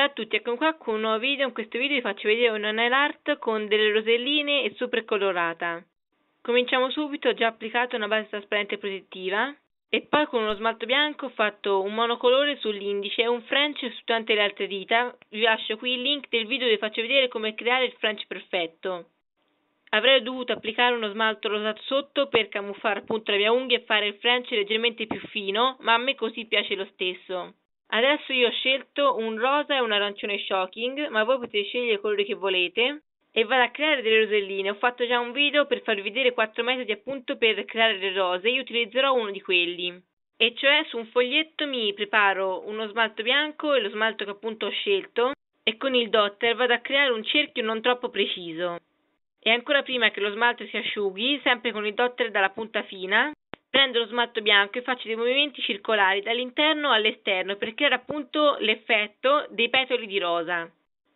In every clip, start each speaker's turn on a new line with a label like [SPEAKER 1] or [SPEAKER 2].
[SPEAKER 1] Ciao a tutti, ecco qua con un nuovo video, in questo video vi faccio vedere una nail art con delle roselline e super colorata. Cominciamo subito, ho già applicato una base trasparente protettiva e poi con uno smalto bianco ho fatto un monocolore sull'indice e un French su tutte le altre dita. Vi lascio qui il link del video dove vi faccio vedere come creare il French perfetto. Avrei dovuto applicare uno smalto rosato sotto per camuffare appunto la mia unghia e fare il French leggermente più fino, ma a me così piace lo stesso. Adesso io ho scelto un rosa e un arancione shocking, ma voi potete scegliere i colori che volete. E vado a creare delle roselline. Ho fatto già un video per farvi vedere 4 metodi appunto per creare le rose. Io utilizzerò uno di quelli. E cioè su un foglietto mi preparo uno smalto bianco e lo smalto che appunto ho scelto. E con il dotter vado a creare un cerchio non troppo preciso. E ancora prima che lo smalto si asciughi, sempre con il dotter dalla punta fina, Prendo lo smalto bianco e faccio dei movimenti circolari dall'interno all'esterno per creare appunto l'effetto dei petoli di rosa.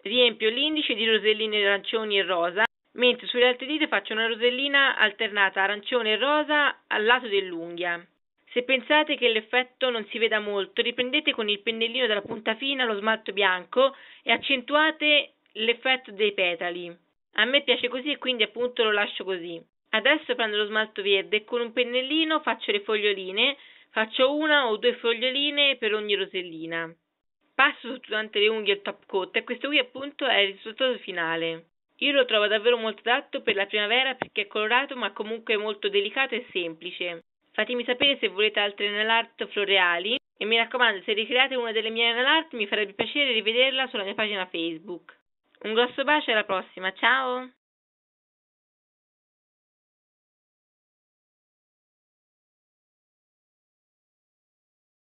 [SPEAKER 1] Riempio l'indice di roselline arancioni e rosa, mentre sulle altre dita faccio una rosellina alternata arancione e rosa al lato dell'unghia. Se pensate che l'effetto non si veda molto, riprendete con il pennellino dalla punta fina lo smalto bianco e accentuate l'effetto dei petali. A me piace così e quindi appunto lo lascio così. Adesso prendo lo smalto verde e con un pennellino faccio le foglioline, faccio una o due foglioline per ogni rosellina. Passo su tutte le unghie il top coat e questo qui appunto è il risultato finale. Io lo trovo davvero molto adatto per la primavera perché è colorato ma comunque molto delicato e semplice. Fatemi sapere se volete altre nail art floreali e mi raccomando se ricreate una delle mie nail art mi farebbe piacere rivederla sulla mia pagina Facebook. Un grosso bacio e alla prossima, ciao!